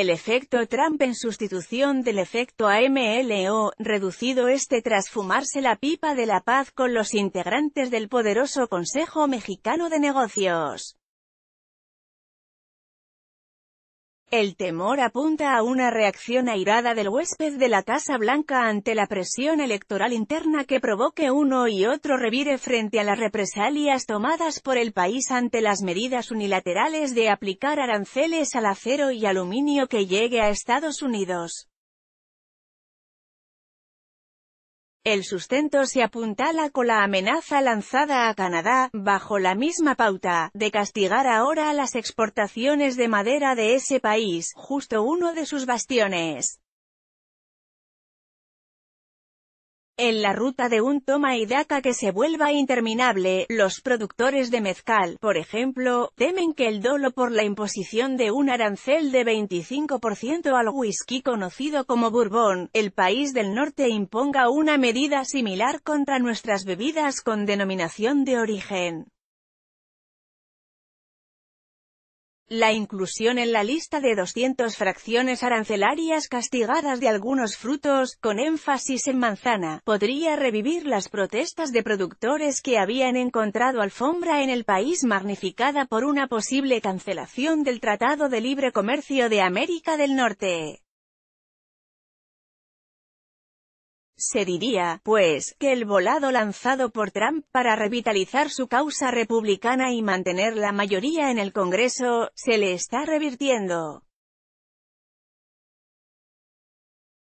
El efecto Trump en sustitución del efecto AMLO, reducido este tras fumarse la pipa de la paz con los integrantes del poderoso Consejo Mexicano de Negocios. El temor apunta a una reacción airada del huésped de la Casa Blanca ante la presión electoral interna que provoque uno y otro revire frente a las represalias tomadas por el país ante las medidas unilaterales de aplicar aranceles al acero y aluminio que llegue a Estados Unidos. El sustento se apuntala con la amenaza lanzada a Canadá, bajo la misma pauta, de castigar ahora las exportaciones de madera de ese país, justo uno de sus bastiones. En la ruta de un toma y daca que se vuelva interminable, los productores de mezcal, por ejemplo, temen que el dolo por la imposición de un arancel de 25% al whisky conocido como Bourbon, el país del norte imponga una medida similar contra nuestras bebidas con denominación de origen. La inclusión en la lista de 200 fracciones arancelarias castigadas de algunos frutos, con énfasis en manzana, podría revivir las protestas de productores que habían encontrado alfombra en el país magnificada por una posible cancelación del Tratado de Libre Comercio de América del Norte. Se diría, pues, que el volado lanzado por Trump para revitalizar su causa republicana y mantener la mayoría en el Congreso, se le está revirtiendo.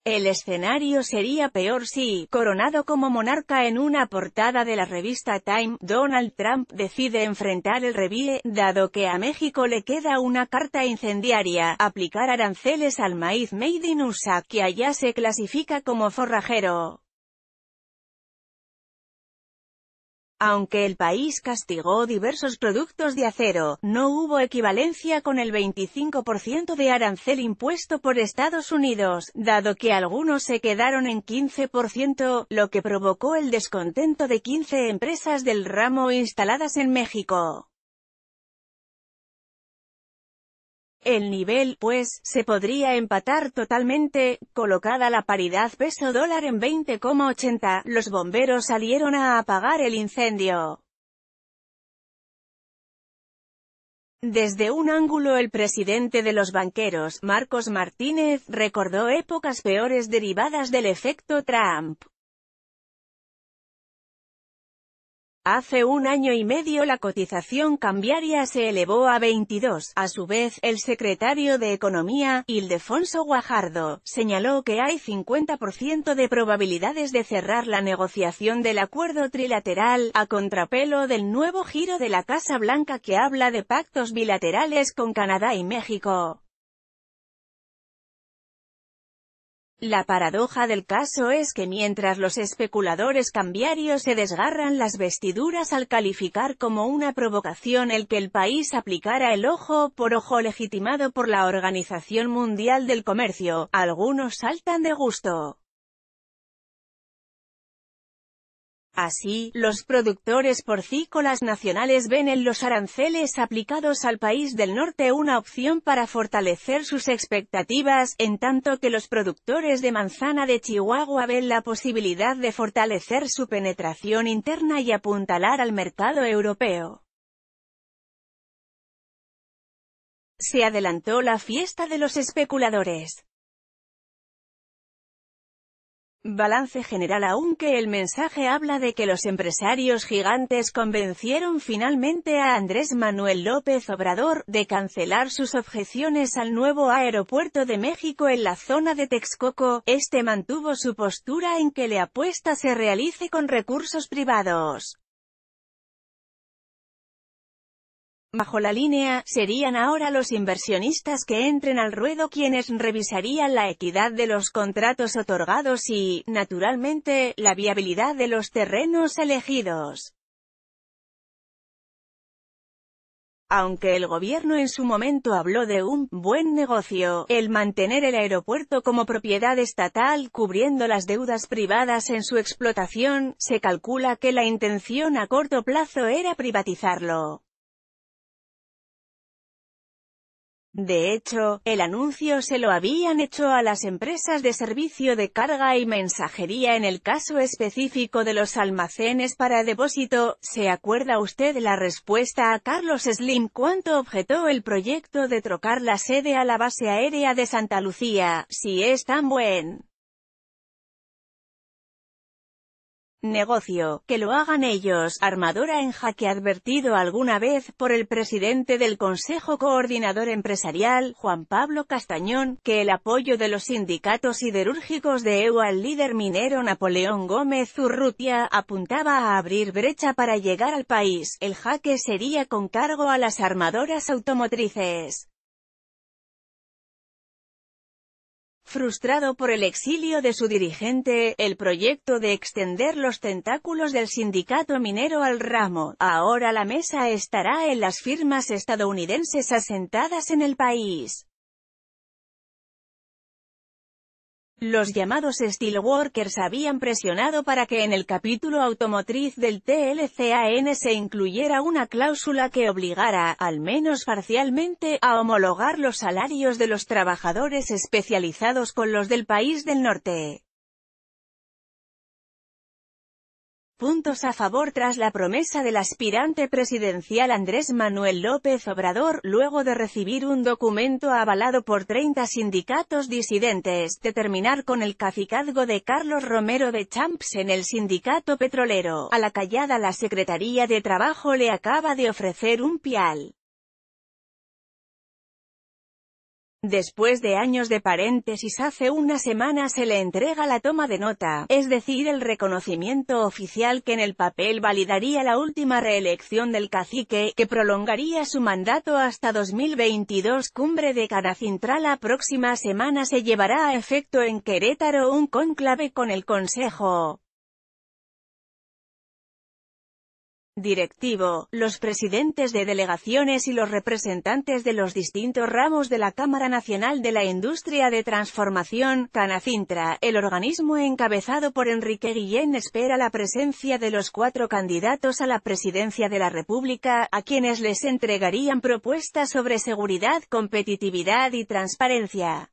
El escenario sería peor si, coronado como monarca en una portada de la revista Time, Donald Trump decide enfrentar el revie, dado que a México le queda una carta incendiaria, aplicar aranceles al maíz made in USA, que allá se clasifica como forrajero. Aunque el país castigó diversos productos de acero, no hubo equivalencia con el 25% de arancel impuesto por Estados Unidos, dado que algunos se quedaron en 15%, lo que provocó el descontento de 15 empresas del ramo instaladas en México. El nivel, pues, se podría empatar totalmente, colocada la paridad peso dólar en 20,80, los bomberos salieron a apagar el incendio. Desde un ángulo el presidente de los banqueros, Marcos Martínez, recordó épocas peores derivadas del efecto Trump. Hace un año y medio la cotización cambiaria se elevó a 22. A su vez, el secretario de Economía, Ildefonso Guajardo, señaló que hay 50% de probabilidades de cerrar la negociación del acuerdo trilateral, a contrapelo del nuevo giro de la Casa Blanca que habla de pactos bilaterales con Canadá y México. La paradoja del caso es que mientras los especuladores cambiarios se desgarran las vestiduras al calificar como una provocación el que el país aplicara el ojo por ojo legitimado por la Organización Mundial del Comercio, algunos saltan de gusto. Así, los productores porcícolas nacionales ven en los aranceles aplicados al país del norte una opción para fortalecer sus expectativas, en tanto que los productores de manzana de Chihuahua ven la posibilidad de fortalecer su penetración interna y apuntalar al mercado europeo. Se adelantó la fiesta de los especuladores. Balance general Aunque el mensaje habla de que los empresarios gigantes convencieron finalmente a Andrés Manuel López Obrador de cancelar sus objeciones al nuevo aeropuerto de México en la zona de Texcoco, este mantuvo su postura en que la apuesta se realice con recursos privados. Bajo la línea, serían ahora los inversionistas que entren al ruedo quienes revisarían la equidad de los contratos otorgados y, naturalmente, la viabilidad de los terrenos elegidos. Aunque el gobierno en su momento habló de un «buen negocio», el mantener el aeropuerto como propiedad estatal cubriendo las deudas privadas en su explotación, se calcula que la intención a corto plazo era privatizarlo. De hecho, el anuncio se lo habían hecho a las empresas de servicio de carga y mensajería en el caso específico de los almacenes para depósito, ¿se acuerda usted la respuesta a Carlos Slim cuánto objetó el proyecto de trocar la sede a la base aérea de Santa Lucía, si es tan buen? Negocio, que lo hagan ellos, armadora en jaque advertido alguna vez por el presidente del Consejo Coordinador Empresarial, Juan Pablo Castañón, que el apoyo de los sindicatos siderúrgicos de EU al líder minero Napoleón Gómez Urrutia apuntaba a abrir brecha para llegar al país, el jaque sería con cargo a las armadoras automotrices. Frustrado por el exilio de su dirigente, el proyecto de extender los tentáculos del sindicato minero al ramo, ahora la mesa estará en las firmas estadounidenses asentadas en el país. Los llamados Steelworkers habían presionado para que en el capítulo automotriz del TLCAN se incluyera una cláusula que obligara, al menos parcialmente, a homologar los salarios de los trabajadores especializados con los del país del norte. puntos a favor tras la promesa del aspirante presidencial Andrés Manuel López Obrador, luego de recibir un documento avalado por 30 sindicatos disidentes, de terminar con el cacicazgo de Carlos Romero de Champs en el sindicato petrolero. A la callada la Secretaría de Trabajo le acaba de ofrecer un pial. Después de años de paréntesis hace una semana se le entrega la toma de nota, es decir el reconocimiento oficial que en el papel validaría la última reelección del cacique, que prolongaría su mandato hasta 2022 cumbre de Canacintra la próxima semana se llevará a efecto en Querétaro un conclave con el Consejo directivo, los presidentes de delegaciones y los representantes de los distintos ramos de la Cámara Nacional de la Industria de Transformación, Canacintra, el organismo encabezado por Enrique Guillén espera la presencia de los cuatro candidatos a la presidencia de la República, a quienes les entregarían propuestas sobre seguridad, competitividad y transparencia.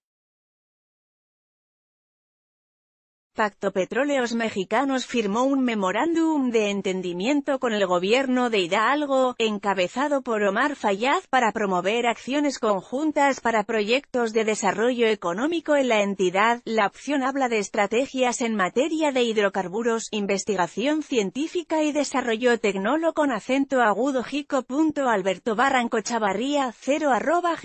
Pacto Petróleos Mexicanos firmó un memorándum de entendimiento con el gobierno de Hidalgo, encabezado por Omar Fayad, para promover acciones conjuntas para proyectos de desarrollo económico en la entidad. La opción habla de estrategias en materia de hidrocarburos, investigación científica y desarrollo tecnólogo con acento agudo jico. Alberto Barranco 0 arroba